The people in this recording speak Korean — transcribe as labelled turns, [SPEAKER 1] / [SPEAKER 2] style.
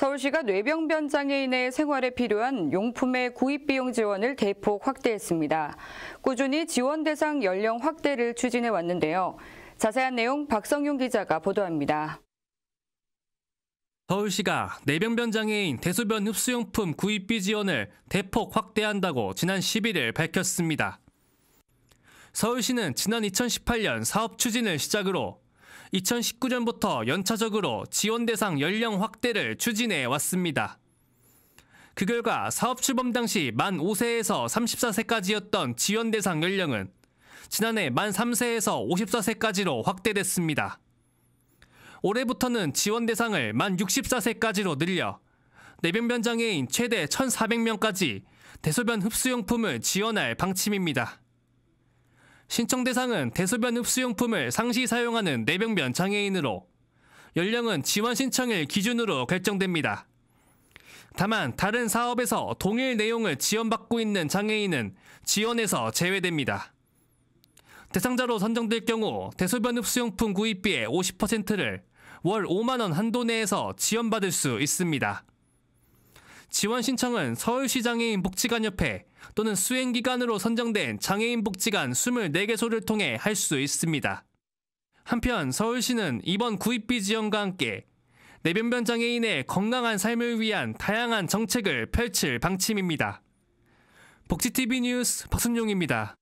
[SPEAKER 1] 서울시가 뇌병변 장애인의 생활에 필요한 용품의 구입 비용 지원을 대폭 확대했습니다. 꾸준히 지원 대상 연령 확대를 추진해 왔는데요. 자세한 내용 박성용 기자가 보도합니다.
[SPEAKER 2] 서울시가 뇌병변 장애인 대소변 흡수용품 구입비 지원을 대폭 확대한다고 지난 11일 밝혔습니다. 서울시는 지난 2018년 사업 추진을 시작으로 2019년부터 연차적으로 지원 대상 연령 확대를 추진해 왔습니다. 그 결과 사업 출범 당시 만 5세에서 34세까지였던 지원 대상 연령은 지난해 만 3세에서 54세까지로 확대됐습니다. 올해부터는 지원 대상을 만 64세까지로 늘려 내변변 장애인 최대 1,400명까지 대소변 흡수용품을 지원할 방침입니다. 신청 대상은 대소변 흡수용품을 상시 사용하는 내병변 장애인으로 연령은 지원 신청일 기준으로 결정됩니다. 다만 다른 사업에서 동일 내용을 지원받고 있는 장애인은 지원에서 제외됩니다. 대상자로 선정될 경우 대소변 흡수용품 구입비의 50%를 월 5만원 한도 내에서 지원받을 수 있습니다. 지원 신청은 서울시장애인 복지관협회 또는 수행기관으로 선정된 장애인 복지관 24개소를 통해 할 수 있습니다. 한편 서울시는 이번 구입비 지원과 함께 내변변 장애인의 건강한 삶을 위한 다양한 정책을 펼칠 방침입니다. 복지TV 뉴스 박순용입니다.